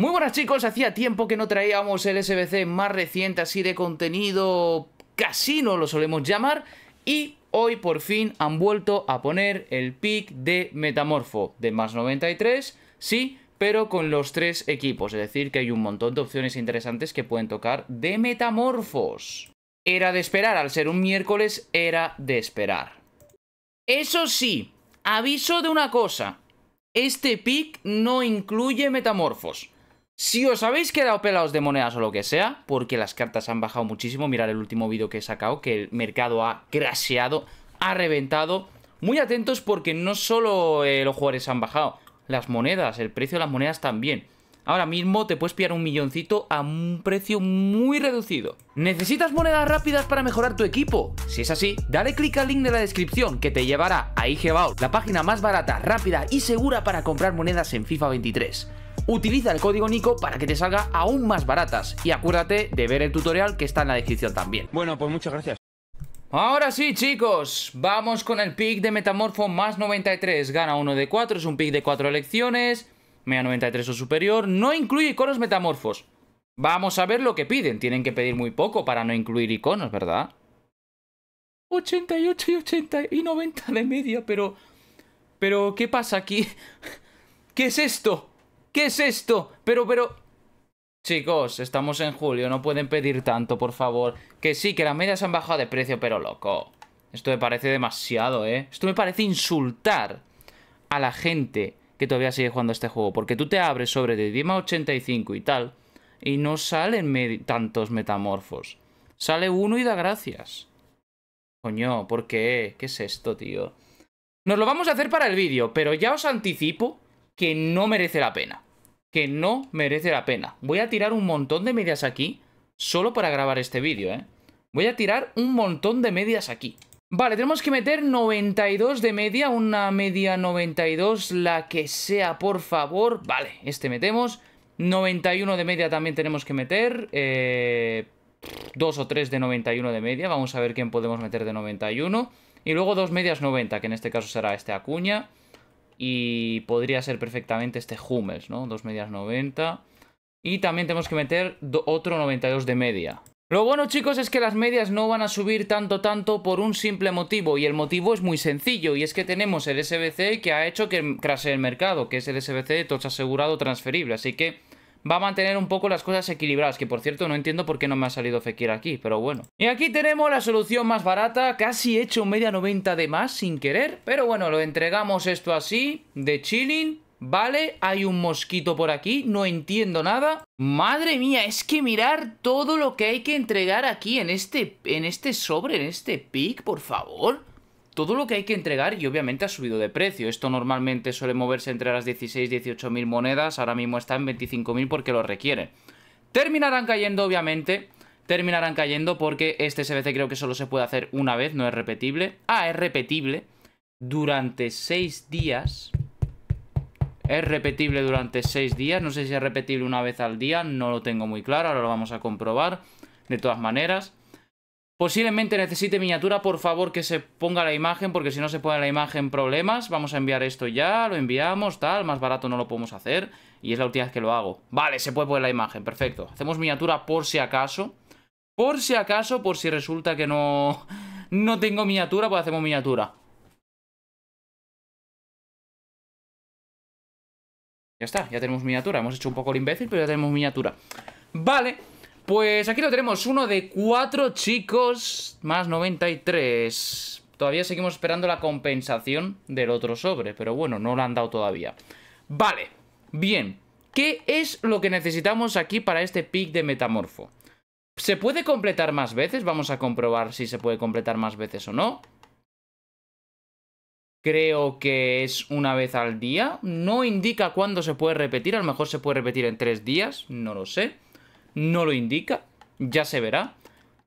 Muy buenas chicos, hacía tiempo que no traíamos el SBC más reciente así de contenido casino lo solemos llamar y hoy por fin han vuelto a poner el pick de Metamorfo de más 93, sí, pero con los tres equipos, es decir que hay un montón de opciones interesantes que pueden tocar de Metamorfos. Era de esperar, al ser un miércoles era de esperar. Eso sí, aviso de una cosa, este pick no incluye Metamorfos. Si os habéis quedado pelados de monedas o lo que sea, porque las cartas han bajado muchísimo, Mirar el último vídeo que he sacado, que el mercado ha crasheado, ha reventado. Muy atentos porque no solo eh, los jugadores han bajado, las monedas, el precio de las monedas también. Ahora mismo te puedes pillar un milloncito a un precio muy reducido. ¿Necesitas monedas rápidas para mejorar tu equipo? Si es así, dale clic al link de la descripción que te llevará a IG la página más barata, rápida y segura para comprar monedas en FIFA 23 utiliza el código Nico para que te salga aún más baratas. Y acuérdate de ver el tutorial que está en la descripción también. Bueno, pues muchas gracias. Ahora sí, chicos, vamos con el pick de Metamorfo más 93. Gana uno de cuatro. es un pick de cuatro elecciones, media 93 o superior. No incluye iconos metamorfos. Vamos a ver lo que piden. Tienen que pedir muy poco para no incluir iconos, ¿verdad? 88 y 80 y 90 de media, pero... Pero, ¿qué pasa aquí? ¿Qué es esto? ¿Qué es esto? Pero, pero... Chicos, estamos en julio, no pueden pedir tanto, por favor. Que sí, que las medias han bajado de precio, pero loco. Esto me parece demasiado, ¿eh? Esto me parece insultar a la gente que todavía sigue jugando este juego. Porque tú te abres sobre de Dima 85 y tal, y no salen tantos metamorfos. Sale uno y da gracias. Coño, ¿por qué? ¿Qué es esto, tío? Nos lo vamos a hacer para el vídeo, pero ya os anticipo que no merece la pena. Que no merece la pena. Voy a tirar un montón de medias aquí, solo para grabar este vídeo, ¿eh? Voy a tirar un montón de medias aquí. Vale, tenemos que meter 92 de media, una media 92, la que sea, por favor. Vale, este metemos. 91 de media también tenemos que meter. Eh, dos o tres de 91 de media. Vamos a ver quién podemos meter de 91. Y luego dos medias 90, que en este caso será este Acuña y podría ser perfectamente este Hummels, ¿no? Dos medias 90. Y también tenemos que meter otro 92 de media. Lo bueno chicos es que las medias no van a subir tanto tanto por un simple motivo y el motivo es muy sencillo y es que tenemos el SBC que ha hecho que crase el mercado, que es el SBC de asegurado transferible, así que va a mantener un poco las cosas equilibradas, que por cierto no entiendo por qué no me ha salido Fekir aquí, pero bueno. Y aquí tenemos la solución más barata, casi hecho media noventa de más sin querer, pero bueno, lo entregamos esto así, de chilling, ¿vale? Hay un mosquito por aquí, no entiendo nada. Madre mía, es que mirar todo lo que hay que entregar aquí en este, en este sobre, en este pick, por favor todo lo que hay que entregar y obviamente ha subido de precio. Esto normalmente suele moverse entre las 16 y 18 mil monedas, ahora mismo está en 25.000 mil porque lo requiere. Terminarán cayendo obviamente, terminarán cayendo porque este SBC creo que solo se puede hacer una vez, no es repetible. Ah, es repetible durante 6 días. Es repetible durante 6 días, no sé si es repetible una vez al día, no lo tengo muy claro, ahora lo vamos a comprobar de todas maneras. Posiblemente necesite miniatura, por favor que se ponga la imagen, porque si no se pone la imagen problemas. Vamos a enviar esto ya, lo enviamos, tal, más barato no lo podemos hacer. Y es la última vez que lo hago. Vale, se puede poner la imagen, perfecto. Hacemos miniatura por si acaso. Por si acaso, por si resulta que no, no tengo miniatura, pues hacemos miniatura. Ya está, ya tenemos miniatura. Hemos hecho un poco el imbécil, pero ya tenemos miniatura. Vale. Pues aquí lo tenemos, uno de cuatro chicos, más 93. Todavía seguimos esperando la compensación del otro sobre, pero bueno, no lo han dado todavía. Vale, bien. ¿Qué es lo que necesitamos aquí para este pick de metamorfo? ¿Se puede completar más veces? Vamos a comprobar si se puede completar más veces o no. Creo que es una vez al día. No indica cuándo se puede repetir. A lo mejor se puede repetir en tres días. No lo sé no lo indica, ya se verá.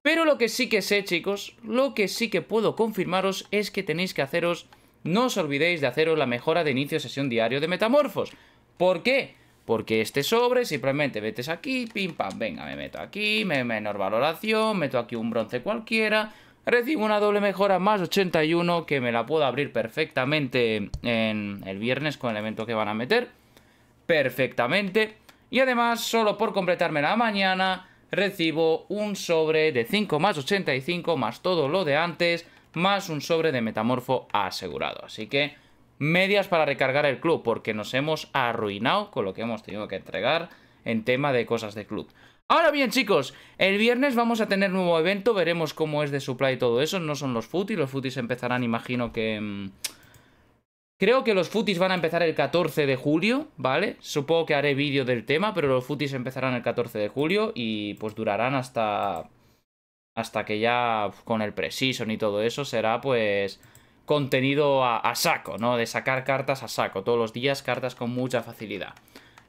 Pero lo que sí que sé, chicos, lo que sí que puedo confirmaros es que tenéis que haceros, no os olvidéis de haceros la mejora de inicio sesión diario de Metamorfos. ¿Por qué? Porque este sobre simplemente metes aquí, pim pam, venga, me meto aquí, me menor valoración, meto aquí un bronce cualquiera, recibo una doble mejora más 81 que me la puedo abrir perfectamente en el viernes con el evento que van a meter. Perfectamente. Y además, solo por completarme la mañana, recibo un sobre de 5 más 85 más todo lo de antes, más un sobre de metamorfo asegurado. Así que medias para recargar el club, porque nos hemos arruinado con lo que hemos tenido que entregar en tema de cosas de club. Ahora bien, chicos, el viernes vamos a tener nuevo evento, veremos cómo es de supply y todo eso. No son los futis, los futis empezarán, imagino que. Mm, Creo que los futis van a empezar el 14 de julio, ¿vale? Supongo que haré vídeo del tema, pero los futis empezarán el 14 de julio y pues durarán hasta... Hasta que ya con el precision y todo eso será pues contenido a, saco, ¿no? De sacar cartas a saco, todos los días cartas con mucha facilidad.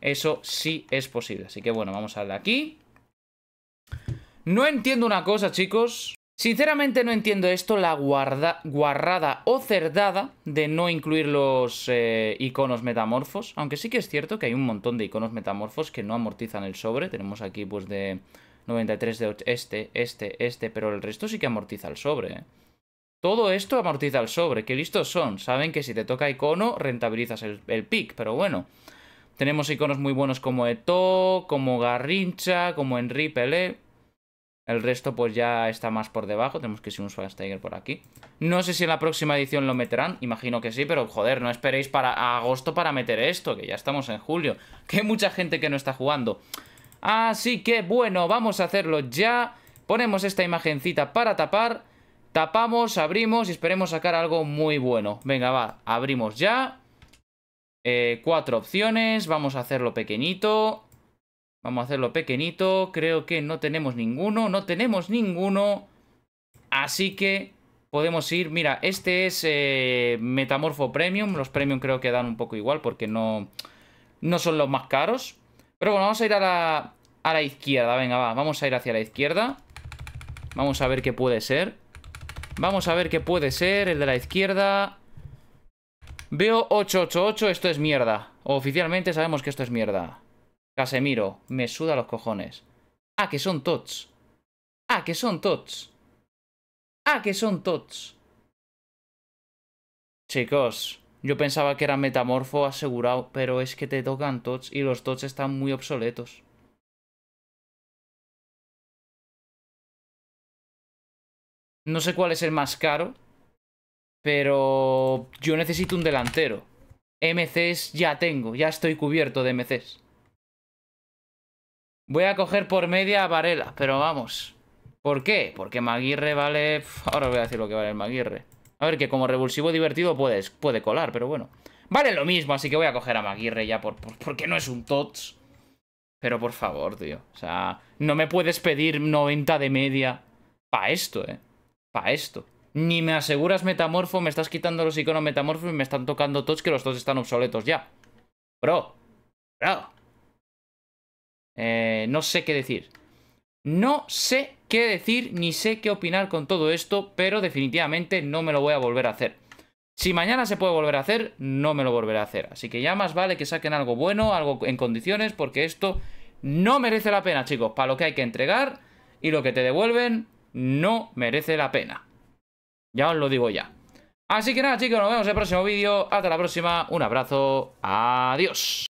Eso sí es posible, así que bueno, vamos a darle aquí. No entiendo una cosa, chicos. Sinceramente no entiendo esto, la guardada o cerdada de no incluir los eh, iconos metamorfos, aunque sí que es cierto que hay un montón de iconos metamorfos que no amortizan el sobre, tenemos aquí pues de 93 de 8, este, este, este, pero el resto sí que amortiza el sobre. ¿eh? Todo esto amortiza el sobre, que listos son, saben que si te toca icono rentabilizas el, pick, pero bueno. Tenemos iconos muy buenos como Eto, como Garrincha, como Henri Pelé... El resto pues ya está más por debajo. Tenemos que ir un Swagsteiger por aquí. No sé si en la próxima edición lo meterán. Imagino que sí, pero joder, no esperéis para agosto para meter esto, que ya estamos en julio. Que mucha gente que no está jugando. Así que bueno, vamos a hacerlo ya. Ponemos esta imagencita para tapar. Tapamos, abrimos y esperemos sacar algo muy bueno. Venga, va, abrimos ya. Eh, cuatro opciones, vamos a hacerlo pequeñito. Vamos a hacerlo pequeñito. Creo que no tenemos ninguno. No tenemos ninguno. Así que podemos ir... Mira, este es eh, Metamorfo Premium. Los Premium creo que dan un poco igual porque no, no son los más caros. Pero bueno, vamos a ir a la, a la izquierda. Venga, va. Vamos a ir hacia la izquierda. Vamos a ver qué puede ser. Vamos a ver qué puede ser. El de la izquierda... Veo 888, esto es mierda. Oficialmente sabemos que esto es mierda. Casemiro, me suda los cojones. Ah, que son tots. Ah, que son tots. Ah, que son tots. Chicos, yo pensaba que era metamorfo asegurado, pero es que te tocan tots y los tots están muy obsoletos. No sé cuál es el más caro, pero yo necesito un delantero. MCs ya tengo, ya estoy cubierto de MCs. Voy a coger por media a Varela, pero vamos. ¿Por qué? Porque Maguirre vale... Ahora voy a decir lo que vale el Maguirre. A ver, que como revulsivo divertido puedes, puede colar, pero bueno. Vale lo mismo, así que voy a coger a Maguirre ya por, porque no es un TOTS. Pero por favor, tío. O sea, no me puedes pedir 90 de media para esto, ¿eh? Para esto. Ni me aseguras metamorfo, me estás quitando los iconos metamorfo y me están tocando tots que los dos están obsoletos ya. Bro. Bro. Eh, no sé qué decir. No sé qué decir ni sé qué opinar con todo esto, pero definitivamente no me lo voy a volver a hacer. Si mañana se puede volver a hacer, no me lo volveré a hacer. Así que ya más vale que saquen algo bueno, algo en condiciones, porque esto no merece la pena, chicos. Para lo que hay que entregar y lo que te devuelven, no merece la pena. Ya os lo digo ya. Así que nada, chicos, nos vemos en el próximo vídeo. Hasta la próxima. Un abrazo. Adiós.